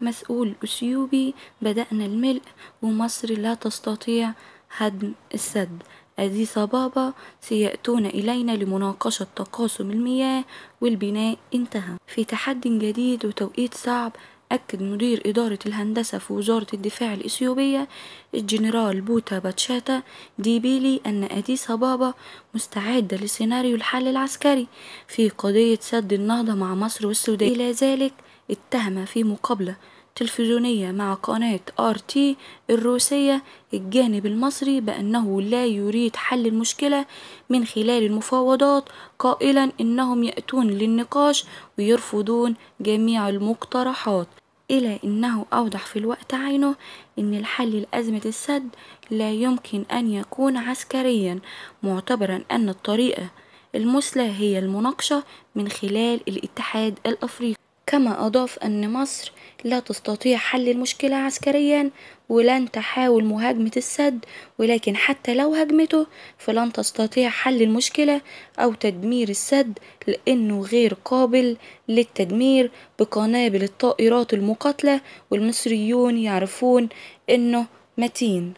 مسؤول أثيوبي بدأنا الملء ومصر لا تستطيع هدم السد أديس أبابا سيأتون إلينا لمناقشة تقاسم المياه والبناء انتهى في تحدي جديد وتوقيت صعب أكد مدير إدارة الهندسة في وزارة الدفاع الإثيوبية الجنرال بوتا باتشاتا ديبيلي أن أديس بابا مستعدة لسيناريو الحل العسكري في قضية سد النهضة مع مصر والسودان إلى ذلك اتهم في مقابلة تلفزيونية مع قناة آر تي الروسية الجانب المصري بأنه لا يريد حل المشكلة من خلال المفاوضات قائلا إنهم يأتون للنقاش ويرفضون جميع المقترحات إلى أنه أوضح في الوقت عينه أن الحل لأزمة السد لا يمكن أن يكون عسكريا معتبرا أن الطريقة المثلى هي المناقشة من خلال الاتحاد الأفريقي كما أضاف أن مصر لا تستطيع حل المشكلة عسكريا ولن تحاول مهاجمة السد ولكن حتى لو هجمته فلن تستطيع حل المشكلة أو تدمير السد لأنه غير قابل للتدمير بقنابل الطائرات المقاتلة والمصريون يعرفون أنه متين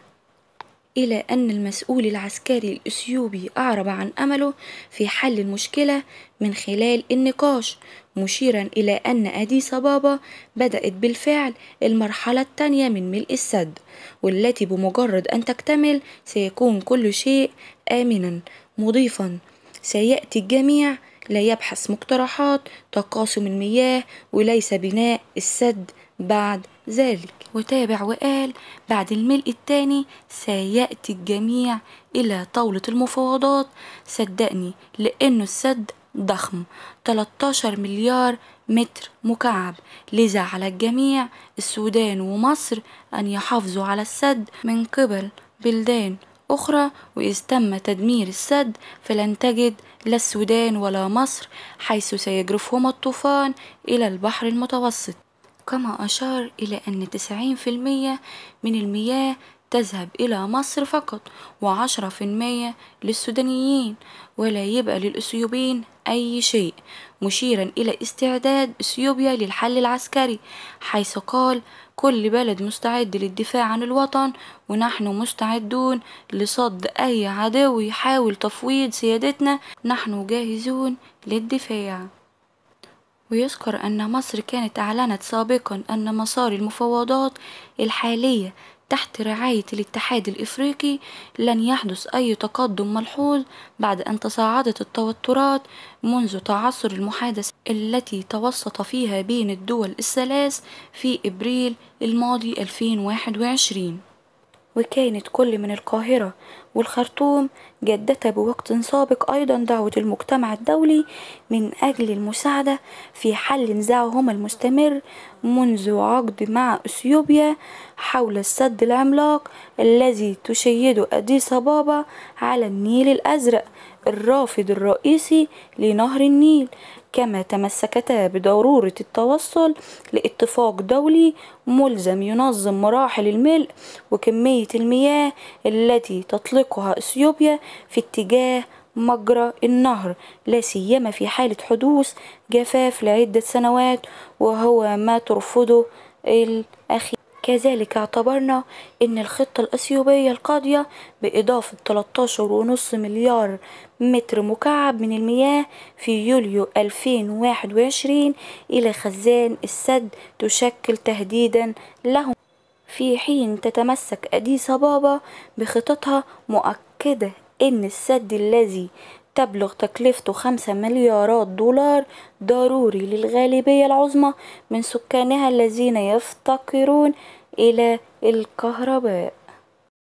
إلى أن المسؤول العسكري الإثيوبي أعرب عن أمله في حل المشكلة من خلال النقاش مشيرا إلى أن أديس بابا بدأت بالفعل المرحلة الثانية من ملء السد والتي بمجرد أن تكتمل سيكون كل شيء آمنا مضيفا سيأتي الجميع لا يبحث مقترحات تقاسم المياه وليس بناء السد بعد ذلك وتابع وقال بعد الملء الثاني سيأتي الجميع إلى طاولة المفاوضات صدقني لأنه السد ضخم 13 مليار متر مكعب لذا على الجميع السودان ومصر أن يحافظوا على السد من قبل بلدان أخرى وإذ تم تدمير السد فلن تجد لا السودان ولا مصر حيث سيجرفهما الطوفان إلى البحر المتوسط كما أشار إلى أن 90% من المياه تذهب إلى مصر فقط وعشرة في المية للسودانيين ولا يبقى للأثيوبيين أي شيء مشيرا إلى استعداد أثيوبيا للحل العسكري حيث قال كل بلد مستعد للدفاع عن الوطن ونحن مستعدون لصد أي عدو يحاول تفويض سيادتنا نحن جاهزون للدفاع ويذكر أن مصر كانت أعلنت سابقا أن مسار المفاوضات الحالية تحت رعاية الاتحاد الإفريقي لن يحدث أي تقدم ملحوظ بعد أن تصاعدت التوترات منذ تعثر المحادثة التي توسط فيها بين الدول الثلاث في إبريل الماضي 2021 وكانت كل من القاهرة والخرطوم جدتا بوقت سابق أيضا دعوة المجتمع الدولي من أجل المساعدة في حل نزاعهما المستمر منذ عقد مع أثيوبيا حول السد العملاق الذي تشيده أديس بابا على النيل الأزرق الرافد الرئيسي لنهر النيل كما تمسكتا بضرورة التوصل لاتفاق دولي ملزم ينظم مراحل الملء وكمية المياه التي تطلقها اثيوبيا في اتجاه مجرى النهر لا سيما في حالة حدوث جفاف لعدة سنوات وهو ما ترفضه الأخير كذلك اعتبرنا أن الخطة الأثيوبية القاضية بإضافة 13.5 مليار متر مكعب من المياه في يوليو 2021 إلى خزان السد تشكل تهديدا لهم في حين تتمسك أديس بابا بخططها مؤكدة إن السد الذي تبلغ تكلفته خمسة مليارات دولار ضروري للغالبية العظمى من سكانها الذين يفتقرون إلى الكهرباء